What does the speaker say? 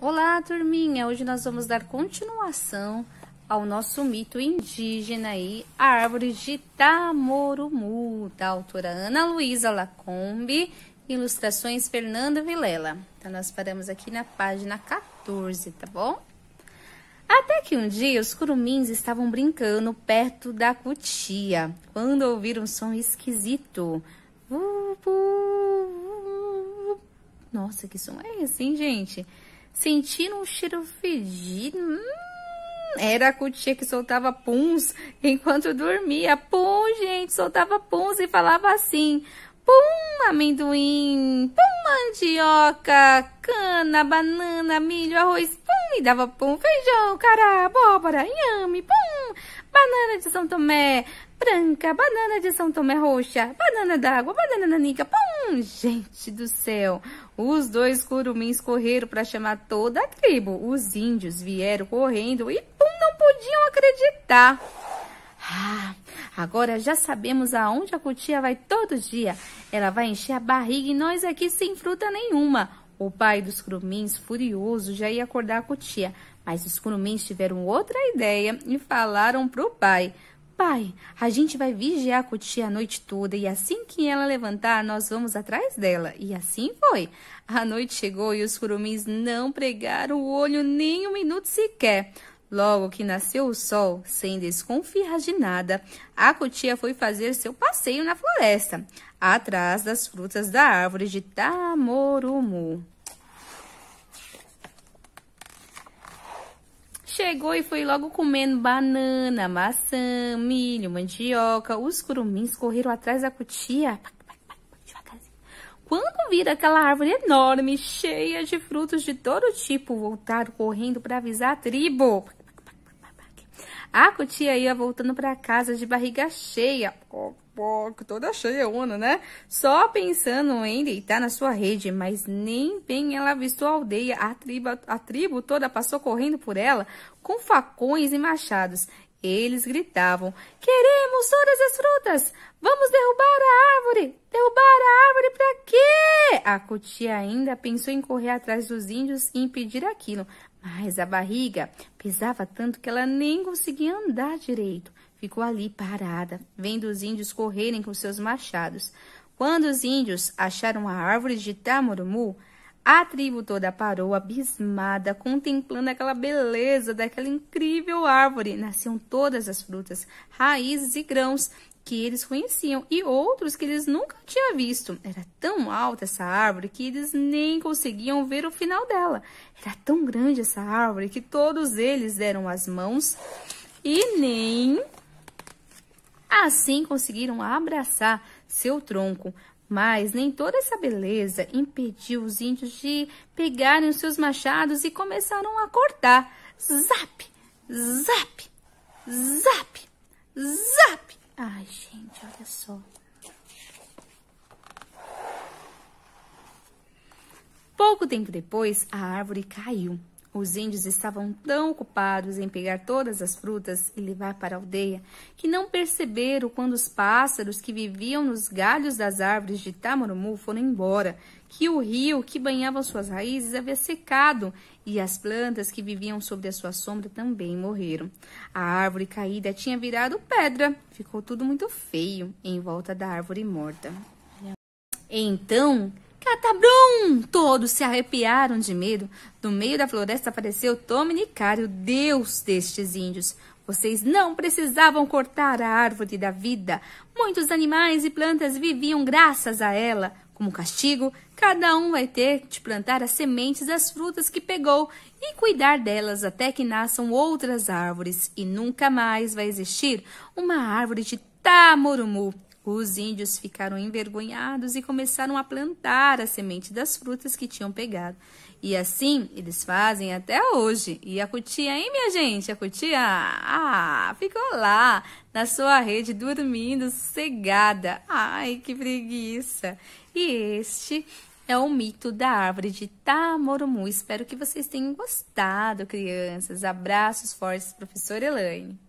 Olá, turminha! Hoje nós vamos dar continuação ao nosso mito indígena aí, a árvore de Tamorumu, da autora Ana Luísa Lacombe, ilustrações Fernanda Vilela. Então, nós paramos aqui na página 14, tá bom? Até que um dia os curumins estavam brincando perto da cutia, quando ouviram um som esquisito. Nossa, que som é esse, hein, gente? Sentiram um cheiro fedido. Hum, era a cutia que soltava puns enquanto dormia. Pum, gente, soltava puns e falava assim. Pum, amendoim. Pum, mandioca. Cana, banana, milho, arroz. Pum, e dava pum, feijão, cará, abóbora, inhame. Pum banana de São Tomé branca, banana de São Tomé roxa, banana d'água, banana nanica, pum! Gente do céu! Os dois curumins correram para chamar toda a tribo. Os índios vieram correndo e pum, não podiam acreditar. Ah, agora já sabemos aonde a cutia vai todo dia. Ela vai encher a barriga e nós aqui sem fruta nenhuma. O pai dos curumins, furioso, já ia acordar com a tia, mas os curumins tiveram outra ideia e falaram pro pai. Pai, a gente vai vigiar a Cutia a noite toda e assim que ela levantar, nós vamos atrás dela. E assim foi. A noite chegou e os curumins não pregaram o olho nem um minuto sequer. Logo que nasceu o sol, sem desconfiar de nada, a cutia foi fazer seu passeio na floresta, atrás das frutas da árvore de Tamorumu. Chegou e foi logo comendo banana, maçã, milho, mandioca. Os curumins correram atrás da cutia. Quando viram aquela árvore enorme, cheia de frutos de todo tipo, voltaram correndo para avisar a tribo. A ah, cutia ia voltando para casa de barriga cheia, toda cheia, ona, né? Só pensando em deitar na sua rede, mas nem bem ela avistou a aldeia. A tribo, a tribo toda passou correndo por ela com facões e machados. Eles gritavam, queremos todas as frutas, vamos derrubar a árvore, derrubar a cutia ainda pensou em correr atrás dos índios e impedir aquilo, mas a barriga pesava tanto que ela nem conseguia andar direito. Ficou ali parada, vendo os índios correrem com seus machados. Quando os índios acharam a árvore de Tamurumu, a tribo toda parou, abismada, contemplando aquela beleza daquela incrível árvore. Nasciam todas as frutas, raízes e grãos que eles conheciam e outros que eles nunca tinham visto. Era tão alta essa árvore que eles nem conseguiam ver o final dela. Era tão grande essa árvore que todos eles deram as mãos e nem assim conseguiram abraçar seu tronco. Mas nem toda essa beleza impediu os índios de pegarem os seus machados e começaram a cortar. Zap, zap, zap, zap. Ai, gente, olha só. Pouco tempo depois, a árvore caiu os índios estavam tão ocupados em pegar todas as frutas e levar para a aldeia que não perceberam quando os pássaros que viviam nos galhos das árvores de tamarumu foram embora, que o rio que banhava suas raízes havia secado e as plantas que viviam sobre a sua sombra também morreram. A árvore caída tinha virado pedra, ficou tudo muito feio em volta da árvore morta. Então, Catabrum! Ah, tá Todos se arrepiaram de medo. No meio da floresta apareceu Dominicário, deus destes índios. Vocês não precisavam cortar a árvore da vida. Muitos animais e plantas viviam graças a ela. Como castigo, cada um vai ter de plantar as sementes das frutas que pegou e cuidar delas até que nasçam outras árvores. E nunca mais vai existir uma árvore de tamurumu. Os índios ficaram envergonhados e começaram a plantar a semente das frutas que tinham pegado. E assim eles fazem até hoje. E a cutia, hein, minha gente? A cutia ah, ficou lá na sua rede dormindo, sossegada. Ai, que preguiça! E este é o mito da árvore de Tamorumu. Espero que vocês tenham gostado, crianças. Abraços fortes, professora Elaine.